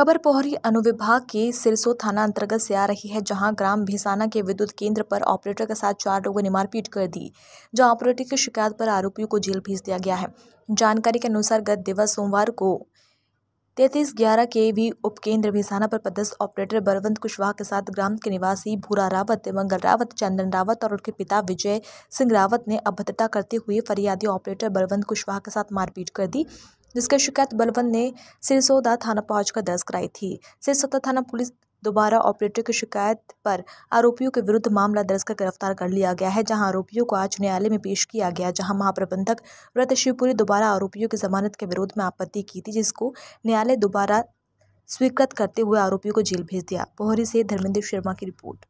खबर पोहरी अनुविभाग के सिरसो थाना अंतर्गत से आ रही है जहां ग्राम भिसाना के विद्युत केंद्र पर ऑपरेटर के साथ चार लोगों ने मारपीट कर दी जहां ऑपरेटर की शिकायत पर आरोपियों को जेल भेज दिया गया है जानकारी के अनुसार गत दिवस सोमवार को तैतीस ग्यारह के वी उप केंद्र भिसाना पर पदस्थ ऑपरेटर बलवंत कुशवाहा के साथ ग्राम के निवासी भूरा रावत मंगल रावत चंदन रावत और उनके पिता विजय सिंह रावत ने अभद्रता करते हुए फरियादी ऑपरेटर बलवंत कुशवाहा के साथ मारपीट कर दी जिसकी शिकायत बलवंत ने सिरसोदा थाना पहुंचकर दर्ज कराई थी सिरसोदा थाना पुलिस दोबारा ऑपरेटर की शिकायत पर आरोपियों के विरुद्ध मामला दर्ज कर गिरफ्तार कर लिया गया है जहां आरोपियों को आज न्यायालय में पेश किया गया जहां महाप्रबंधक व्रत शिवपुरी दोबारा आरोपियों की जमानत के विरोध में आपत्ति की थी जिसको न्यायालय दोबारा स्वीकृत करते हुए आरोपियों को जेल भेज दिया पोहरी से धर्मेंद्र शर्मा की रिपोर्ट